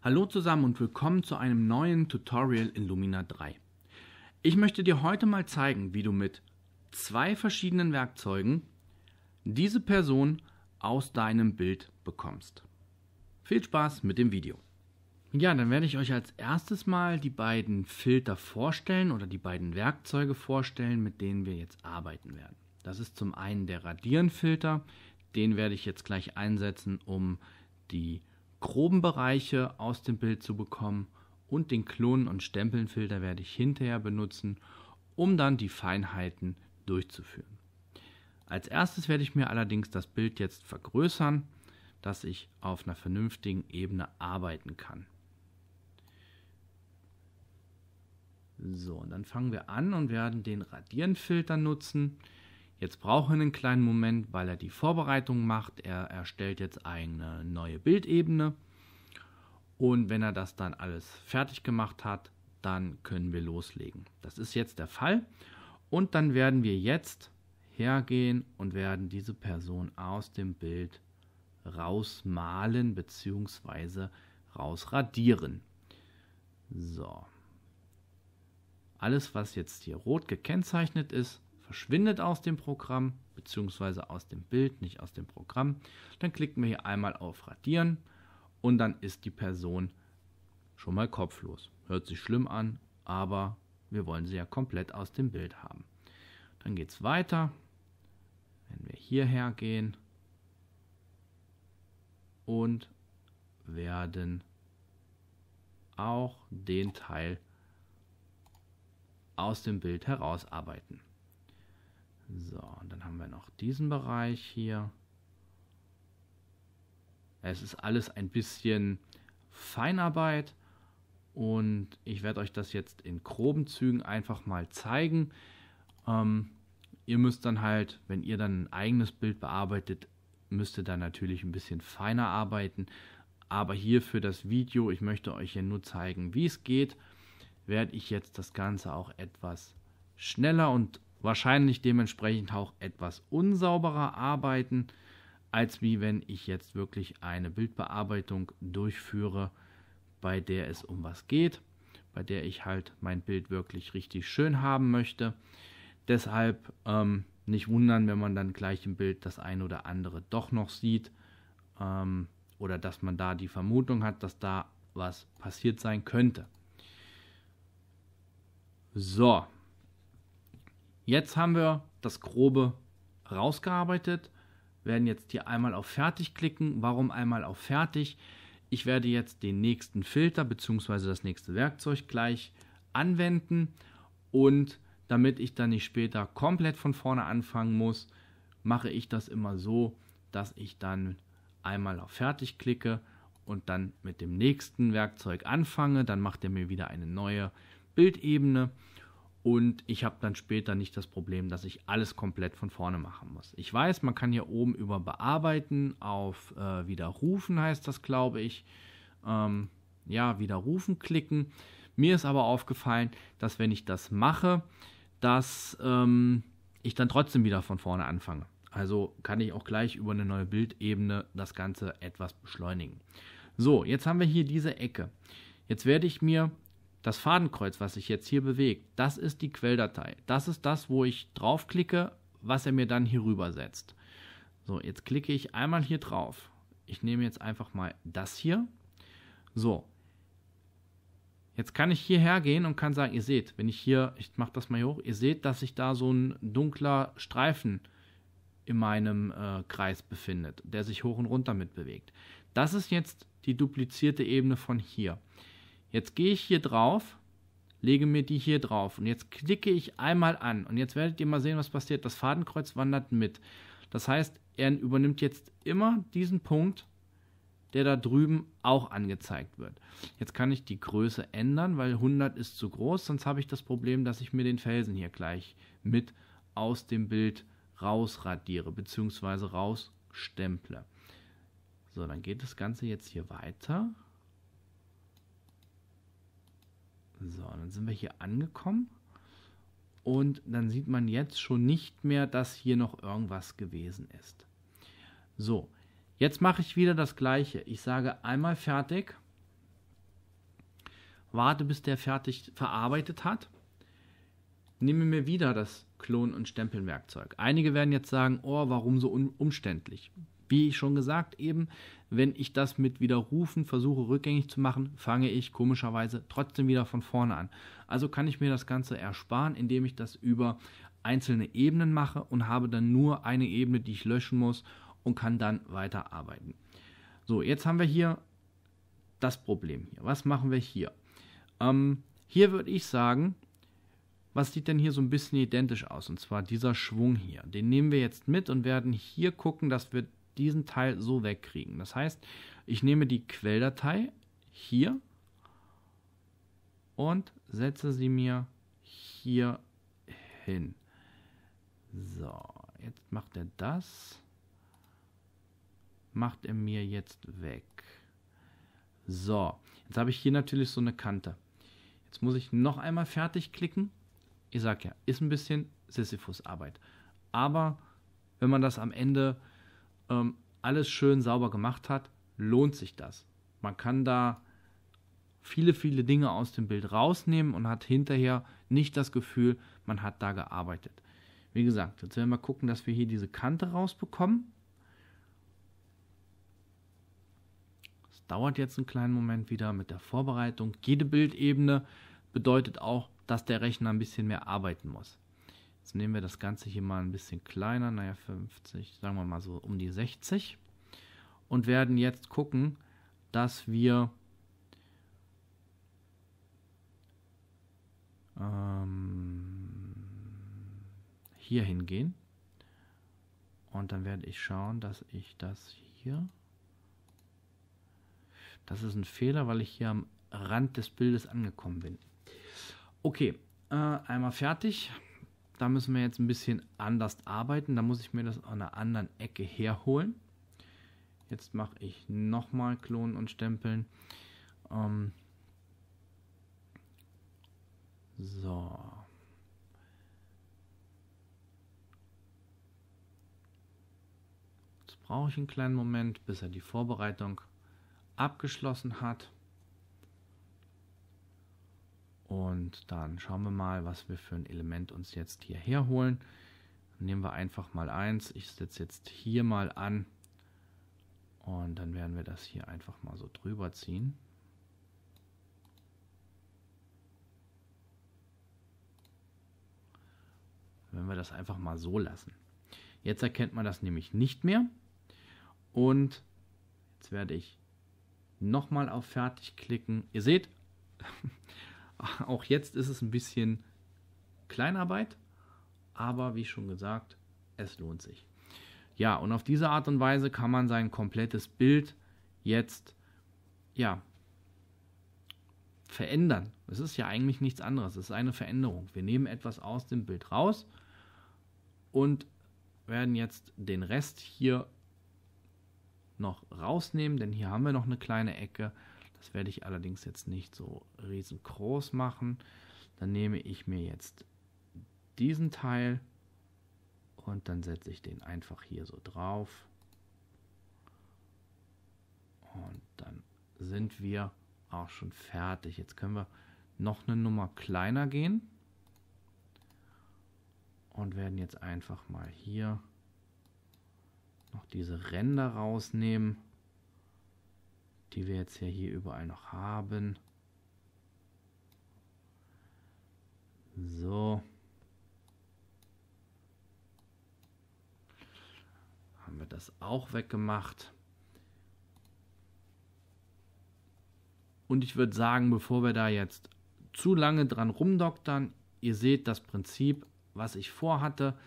Hallo zusammen und willkommen zu einem neuen Tutorial in Lumina 3. Ich möchte dir heute mal zeigen, wie du mit zwei verschiedenen Werkzeugen diese Person aus deinem Bild bekommst. Viel Spaß mit dem Video. Ja, dann werde ich euch als erstes mal die beiden Filter vorstellen oder die beiden Werkzeuge vorstellen, mit denen wir jetzt arbeiten werden. Das ist zum einen der Radierenfilter, den werde ich jetzt gleich einsetzen, um die groben Bereiche aus dem Bild zu bekommen und den Klonen und Stempelnfilter werde ich hinterher benutzen, um dann die Feinheiten durchzuführen. Als erstes werde ich mir allerdings das Bild jetzt vergrößern, dass ich auf einer vernünftigen Ebene arbeiten kann. So, und dann fangen wir an und werden den Radierenfilter nutzen. Jetzt braucht er einen kleinen Moment, weil er die Vorbereitung macht. Er erstellt jetzt eine neue Bildebene. Und wenn er das dann alles fertig gemacht hat, dann können wir loslegen. Das ist jetzt der Fall. Und dann werden wir jetzt hergehen und werden diese Person aus dem Bild rausmalen bzw. rausradieren. So. Alles, was jetzt hier rot gekennzeichnet ist, verschwindet aus dem Programm bzw. aus dem Bild, nicht aus dem Programm, dann klicken wir hier einmal auf Radieren und dann ist die Person schon mal kopflos. Hört sich schlimm an, aber wir wollen sie ja komplett aus dem Bild haben. Dann geht es weiter. Wenn wir hierher gehen und werden auch den Teil aus dem Bild herausarbeiten. So, und dann haben wir noch diesen Bereich hier. Es ist alles ein bisschen Feinarbeit und ich werde euch das jetzt in groben Zügen einfach mal zeigen. Ähm, ihr müsst dann halt, wenn ihr dann ein eigenes Bild bearbeitet, müsst ihr dann natürlich ein bisschen feiner arbeiten. Aber hier für das Video, ich möchte euch ja nur zeigen, wie es geht, werde ich jetzt das Ganze auch etwas schneller und wahrscheinlich dementsprechend auch etwas unsauberer arbeiten, als wie wenn ich jetzt wirklich eine Bildbearbeitung durchführe, bei der es um was geht, bei der ich halt mein Bild wirklich richtig schön haben möchte. Deshalb ähm, nicht wundern, wenn man dann gleich im Bild das ein oder andere doch noch sieht ähm, oder dass man da die Vermutung hat, dass da was passiert sein könnte. So, Jetzt haben wir das Grobe rausgearbeitet, werden jetzt hier einmal auf Fertig klicken. Warum einmal auf Fertig? Ich werde jetzt den nächsten Filter bzw. das nächste Werkzeug gleich anwenden und damit ich dann nicht später komplett von vorne anfangen muss, mache ich das immer so, dass ich dann einmal auf Fertig klicke und dann mit dem nächsten Werkzeug anfange. Dann macht er mir wieder eine neue Bildebene und ich habe dann später nicht das Problem, dass ich alles komplett von vorne machen muss. Ich weiß, man kann hier oben über bearbeiten, auf äh, Widerrufen heißt das, glaube ich. Ähm, ja, Widerrufen klicken. Mir ist aber aufgefallen, dass wenn ich das mache, dass ähm, ich dann trotzdem wieder von vorne anfange. Also kann ich auch gleich über eine neue Bildebene das Ganze etwas beschleunigen. So, jetzt haben wir hier diese Ecke. Jetzt werde ich mir das Fadenkreuz, was sich jetzt hier bewegt, das ist die Quelldatei. Das ist das, wo ich draufklicke, was er mir dann hier rüber setzt. So, jetzt klicke ich einmal hier drauf. Ich nehme jetzt einfach mal das hier. So. Jetzt kann ich hierher gehen und kann sagen, ihr seht, wenn ich hier, ich mache das mal hoch, ihr seht, dass sich da so ein dunkler Streifen in meinem äh, Kreis befindet, der sich hoch und runter mitbewegt. Das ist jetzt die duplizierte Ebene von hier. Jetzt gehe ich hier drauf, lege mir die hier drauf und jetzt klicke ich einmal an und jetzt werdet ihr mal sehen, was passiert. Das Fadenkreuz wandert mit. Das heißt, er übernimmt jetzt immer diesen Punkt, der da drüben auch angezeigt wird. Jetzt kann ich die Größe ändern, weil 100 ist zu groß, sonst habe ich das Problem, dass ich mir den Felsen hier gleich mit aus dem Bild rausradiere bzw. rausstemple. So, dann geht das Ganze jetzt hier weiter. So, dann sind wir hier angekommen. Und dann sieht man jetzt schon nicht mehr, dass hier noch irgendwas gewesen ist. So, jetzt mache ich wieder das gleiche. Ich sage einmal fertig. Warte, bis der fertig verarbeitet hat. Nehme mir wieder das Klon- und Stempelwerkzeug. Einige werden jetzt sagen, oh, warum so umständlich? Wie schon gesagt eben, wenn ich das mit Widerrufen versuche rückgängig zu machen, fange ich komischerweise trotzdem wieder von vorne an. Also kann ich mir das Ganze ersparen, indem ich das über einzelne Ebenen mache und habe dann nur eine Ebene, die ich löschen muss und kann dann weiterarbeiten. So, jetzt haben wir hier das Problem hier. Was machen wir hier? Ähm, hier würde ich sagen, was sieht denn hier so ein bisschen identisch aus? Und zwar dieser Schwung hier. Den nehmen wir jetzt mit und werden hier gucken, dass wir diesen Teil so wegkriegen. Das heißt, ich nehme die Quelldatei hier und setze sie mir hier hin. So, jetzt macht er das. Macht er mir jetzt weg. So, jetzt habe ich hier natürlich so eine Kante. Jetzt muss ich noch einmal fertig klicken. Ich sage ja, ist ein bisschen Sisyphus-Arbeit. Aber wenn man das am Ende ähm, alles schön sauber gemacht hat, lohnt sich das. Man kann da viele, viele Dinge aus dem Bild rausnehmen und hat hinterher nicht das Gefühl, man hat da gearbeitet. Wie gesagt, jetzt werden wir gucken, dass wir hier diese Kante rausbekommen. Es dauert jetzt einen kleinen Moment wieder mit der Vorbereitung. Jede Bildebene bedeutet auch, dass der Rechner ein bisschen mehr arbeiten muss. Jetzt nehmen wir das Ganze hier mal ein bisschen kleiner, naja 50, sagen wir mal so um die 60 und werden jetzt gucken, dass wir ähm, hier hingehen und dann werde ich schauen, dass ich das hier, das ist ein Fehler, weil ich hier am Rand des Bildes angekommen bin. Okay, äh, einmal fertig da müssen wir jetzt ein bisschen anders arbeiten. Da muss ich mir das an einer anderen Ecke herholen. Jetzt mache ich nochmal Klonen und Stempeln. Ähm so. Jetzt brauche ich einen kleinen Moment, bis er die Vorbereitung abgeschlossen hat. Und dann schauen wir mal, was wir für ein Element uns jetzt hierher holen. Nehmen wir einfach mal eins. Ich setze jetzt hier mal an. Und dann werden wir das hier einfach mal so drüber ziehen. Wenn wir das einfach mal so lassen. Jetzt erkennt man das nämlich nicht mehr. Und jetzt werde ich nochmal auf Fertig klicken. Ihr seht, Auch jetzt ist es ein bisschen Kleinarbeit, aber wie schon gesagt, es lohnt sich. Ja, und auf diese Art und Weise kann man sein komplettes Bild jetzt ja verändern. Es ist ja eigentlich nichts anderes, es ist eine Veränderung. Wir nehmen etwas aus dem Bild raus und werden jetzt den Rest hier noch rausnehmen, denn hier haben wir noch eine kleine Ecke das werde ich allerdings jetzt nicht so riesengroß machen. Dann nehme ich mir jetzt diesen Teil und dann setze ich den einfach hier so drauf. Und dann sind wir auch schon fertig. Jetzt können wir noch eine Nummer kleiner gehen und werden jetzt einfach mal hier noch diese Ränder rausnehmen die wir jetzt ja hier überall noch haben. So. Haben wir das auch weggemacht. Und ich würde sagen, bevor wir da jetzt zu lange dran rumdoktern, ihr seht das Prinzip, was ich vorhatte.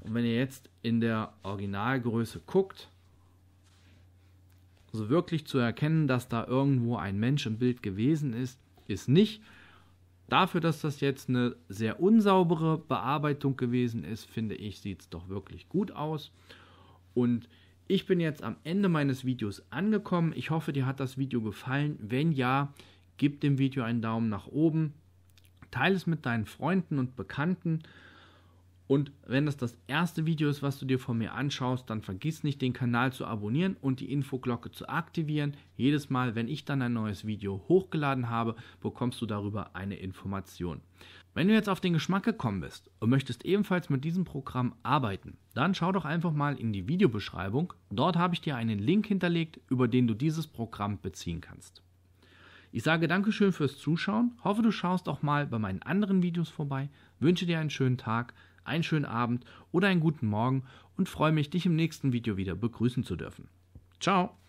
Und wenn ihr jetzt in der Originalgröße guckt, also wirklich zu erkennen, dass da irgendwo ein Mensch im Bild gewesen ist, ist nicht. Dafür, dass das jetzt eine sehr unsaubere Bearbeitung gewesen ist, finde ich, sieht es doch wirklich gut aus. Und ich bin jetzt am Ende meines Videos angekommen. Ich hoffe, dir hat das Video gefallen. Wenn ja, gib dem Video einen Daumen nach oben. Teile es mit deinen Freunden und Bekannten und wenn das das erste Video ist, was du dir von mir anschaust, dann vergiss nicht, den Kanal zu abonnieren und die Infoglocke zu aktivieren. Jedes Mal, wenn ich dann ein neues Video hochgeladen habe, bekommst du darüber eine Information. Wenn du jetzt auf den Geschmack gekommen bist und möchtest ebenfalls mit diesem Programm arbeiten, dann schau doch einfach mal in die Videobeschreibung. Dort habe ich dir einen Link hinterlegt, über den du dieses Programm beziehen kannst. Ich sage Dankeschön fürs Zuschauen, hoffe du schaust auch mal bei meinen anderen Videos vorbei, wünsche dir einen schönen Tag einen schönen Abend oder einen guten Morgen und freue mich, dich im nächsten Video wieder begrüßen zu dürfen. Ciao!